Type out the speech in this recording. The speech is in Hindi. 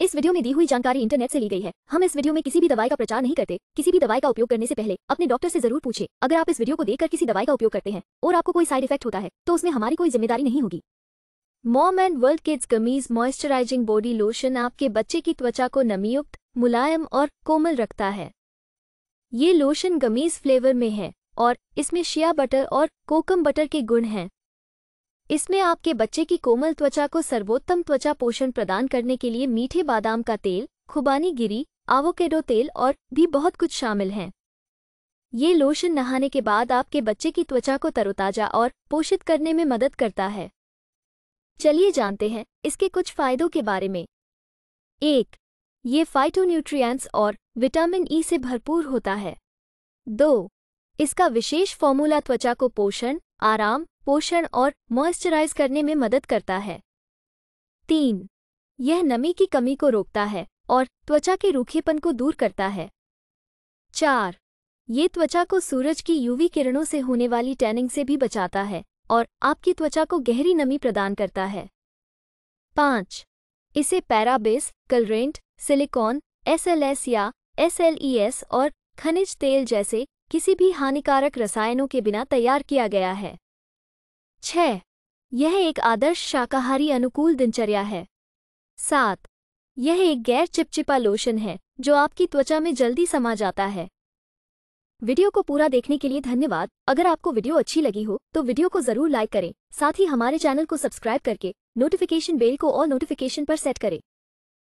इस वीडियो में दी हुई जानकारी इंटरनेट से ली गई है हम इस वीडियो में किसी भी दवाई का प्रचार नहीं करते किसी भी दवाई का उपयोग करने से पहले अपने डॉक्टर से जरूर पूछे अगर आप इस वीडियो को देखकर किसी दवाई का उपयोग करते हैं और आपको कोई साइड इफेक्ट होता है तो उसमें हमारी कोई जिम्मेदारी नहीं होगी mom and world kids gummies moisturizing body lotion आपके बच्चे की त्वचा को नमीयुक्त मुलायम और कोमल रखता है ये लोशन गमीज फ्लेवर में है और इसमें शिया बटर और कोकम बटर के गुण हैं इसमें आपके बच्चे की कोमल त्वचा को सर्वोत्तम त्वचा पोषण प्रदान करने के लिए मीठे बादाम का तेल खुबानी गिरी आवोकेडो तेल और भी बहुत कुछ शामिल हैं ये लोशन नहाने के बाद आपके बच्चे की त्वचा को तरोताजा और पोषित करने में मदद करता है चलिए जानते हैं इसके कुछ फायदों के बारे में एक ये फाइटोन्यूट्रिएंट्स और विटामिन ई e से भरपूर होता है दो इसका विशेष फॉर्मूला त्वचा को पोषण आराम पोषण और मॉइस्चराइज करने में मदद करता है तीन यह नमी की कमी को रोकता है और त्वचा के रूखेपन को दूर करता है चार ये त्वचा को सूरज की यूवी किरणों से होने वाली टैनिंग से भी बचाता है और आपकी त्वचा को गहरी नमी प्रदान करता है पाँच इसे पैराबेस कलरेंट सिलिकॉन एसएलएस या एसएलईएस और खनिज तेल जैसे किसी भी हानिकारक रसायनों के बिना तैयार किया गया है छह यह एक आदर्श शाकाहारी अनुकूल दिनचर्या है सात यह एक गैर चिपचिपा लोशन है जो आपकी त्वचा में जल्दी समा जाता है वीडियो को पूरा देखने के लिए धन्यवाद अगर आपको वीडियो अच्छी लगी हो तो वीडियो को जरूर लाइक करें साथ ही हमारे चैनल को सब्सक्राइब करके नोटिफिकेशन बेल को ऑल नोटिफिकेशन पर सेट करें